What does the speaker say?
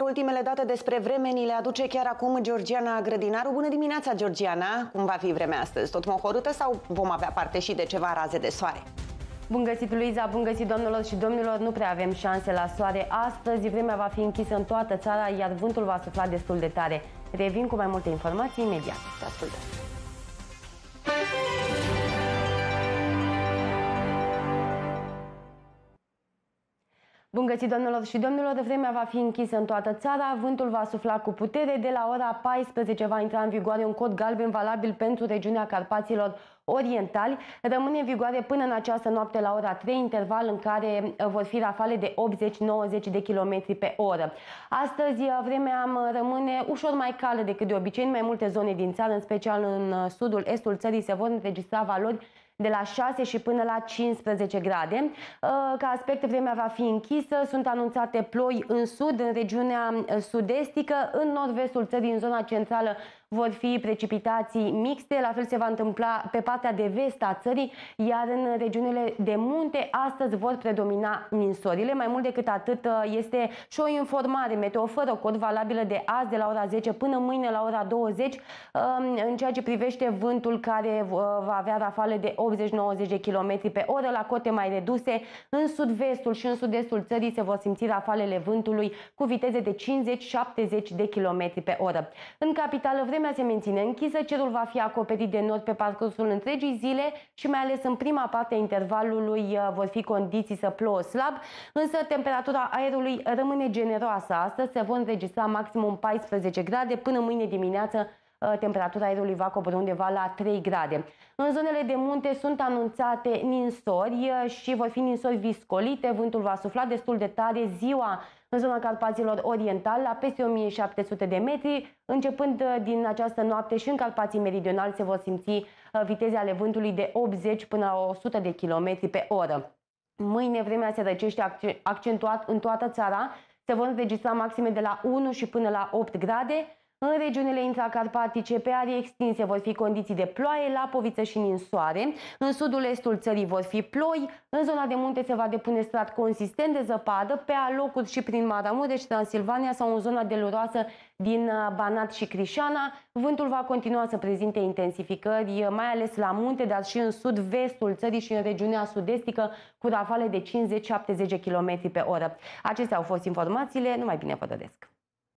Ultimele date despre vreme ni le aduce chiar acum Georgiana Grădinaru. Bună dimineața, Georgiana! Cum va fi vremea astăzi? Tot mohorâtă sau vom avea parte și de ceva raze de soare? Bun găsit, Luiza, bun găsit, domnilor și domnilor, nu prea avem șanse la soare. Astăzi vremea va fi închisă în toată țara, iar vântul va sufla destul de tare. Revin cu mai multe informații imediat. Te ascultăm! Bun găsit, domnilor și domnilor! Vremea va fi închisă în toată țara, vântul va sufla cu putere. De la ora 14 va intra în vigoare un cod galben valabil pentru regiunea Carpaților orientali. Rămâne în vigoare până în această noapte la ora 3, interval în care uh, vor fi rafale de 80-90 de km pe oră. Astăzi uh, vremea um, rămâne ușor mai caldă decât de obicei în mai multe zone din țară, în special în uh, sudul, estul țării se vor înregistra valori de la 6 și până la 15 grade. Uh, ca aspect, vremea va fi închisă, sunt anunțate ploi în sud, în regiunea uh, sud-estică, în nord-vestul țării, în zona centrală vor fi precipitații mixte, la fel se va întâmpla pe partea de vest a țării, iar în regiunile de munte astăzi vor predomina ninsorile. Mai mult decât atât uh, este și o informare meteo fără cod valabilă de azi de la ora 10 până mâine la ora 20 um, în ceea ce privește vântul care va avea rafale de 80-90 de km pe oră, la cote mai reduse. În sud-vestul și în sud-estul țării se vor simți rafalele vântului cu viteze de 50-70 de km pe oră. În capitală vremea se menține închisă, cerul va fi acoperit de nori pe parcursul întregii zile și mai ales în prima parte a intervalului uh, vor fi condiții să plouă slab, însă temperatura aerului rămâne generoasă. Astăzi se vor înregistra maximum 14 grade până mâine dimineață Uh, temperatura aerului va coborî undeva la 3 grade. În zonele de munte sunt anunțate ninsori uh, și vor fi ninsori viscolite, vântul va sufla destul de tare ziua în zona Carpaților Oriental la peste 1700 de metri. Începând uh, din această noapte și în Carpații Meridional se vor simți viteze ale vântului de 80 până la 100 de km pe oră. Mâine vremea se răcește accentuat în toată țara, se vor înregistra maxime de la 1 și până la 8 grade, în regiunile intracarpatice, pe arii extinse, vor fi condiții de ploaie, lapoviță și ninsoare. În sudul estul țării vor fi ploi. În zona de munte se va depune strat consistent de zăpadă, pe alocuri și prin Maramureș, Transilvania sau în zona deluroasă din uh, Banat și Crișana. Vântul va continua să prezinte intensificări, uh, mai ales la munte, dar și în sud-vestul țării și în regiunea sud-estică, cu rafale de 50-70 km pe oră. Acestea au fost informațiile. Numai bine vă doresc!